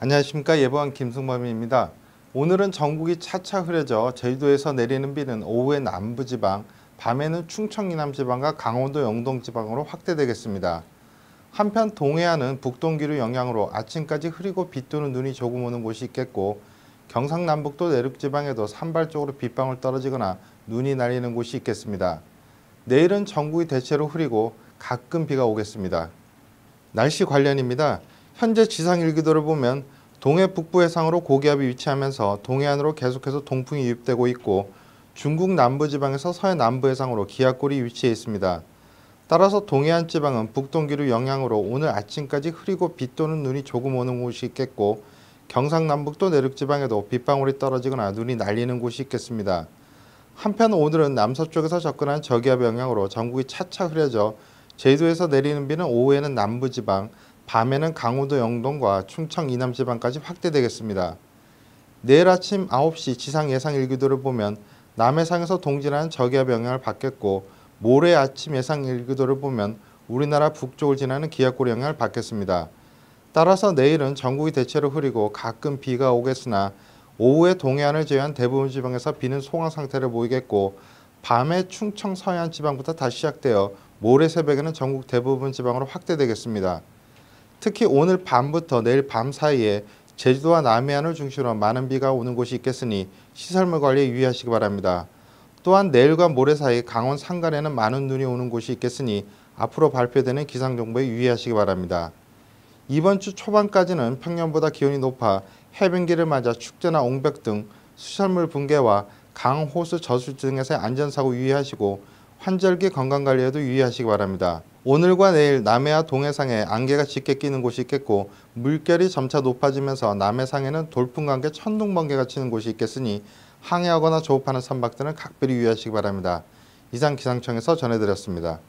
안녕하십니까 예보왕 김승범입니다. 오늘은 전국이 차차 흐려져 제주도에서 내리는 비는 오후에 남부지방, 밤에는 충청 이남지방과 강원도 영동지방으로 확대되겠습니다. 한편 동해안은 북동기류 영향으로 아침까지 흐리고 비 또는 눈이 조금 오는 곳이 있겠고 경상남북도 내륙지방에도 산발적으로 빗방울 떨어지거나 눈이 날리는 곳이 있겠습니다. 내일은 전국이 대체로 흐리고 가끔 비가 오겠습니다. 날씨 관련입니다. 현재 지상 일기도를 보면 동해 북부 해상으로 고기압이 위치하면서 동해안으로 계속해서 동풍이 유입되고 있고 중국 남부지방에서 서해남부 해상으로 기압골이 위치해 있습니다. 따라서 동해안 지방은 북동기류 영향으로 오늘 아침까지 흐리고 빗 또는 눈이 조금 오는 곳이 있겠고 경상남북도 내륙지방에도 빗방울이 떨어지거나 눈이 날리는 곳이 있겠습니다. 한편 오늘은 남서쪽에서 접근한 저기압 영향으로 전국이 차차 흐려져 제주도에서 내리는 비는 오후에는 남부지방, 밤에는 강원도 영동과 충청 이남 지방까지 확대되겠습니다. 내일 아침 9시 지상 예상 일기도를 보면 남해상에서 동진하는 저기압 영향을 받겠고 모레 아침 예상 일기도를 보면 우리나라 북쪽을 지나는 기압골 영향을 받겠습니다. 따라서 내일은 전국이 대체로 흐리고 가끔 비가 오겠으나 오후에 동해안을 제외한 대부분 지방에서 비는 소강 상태를 보이겠고 밤에 충청 서해안 지방부터 다시 시작되어 모레 새벽에는 전국 대부분 지방으로 확대되겠습니다. 특히 오늘 밤부터 내일 밤 사이에 제주도와 남해안을 중심으로 많은 비가 오는 곳이 있겠으니 시설물 관리에 유의하시기 바랍니다. 또한 내일과 모레 사이 강원 산간에는 많은 눈이 오는 곳이 있겠으니 앞으로 발표되는 기상정보에 유의하시기 바랍니다. 이번 주 초반까지는 평년보다 기온이 높아 해변기를 맞아 축제나 옹벽 등 수산물 붕괴와 강, 호수, 저수 등에서 안전사고 유의하시고 환절기 건강관리에도 유의하시기 바랍니다. 오늘과 내일 남해와 동해상에 안개가 짙게 끼는 곳이 있겠고 물결이 점차 높아지면서 남해상에는 돌풍관계 천둥번개가 치는 곳이 있겠으니 항해하거나 조업하는 선박들은 각별히 유의하시기 바랍니다. 이상 기상청에서 전해드렸습니다.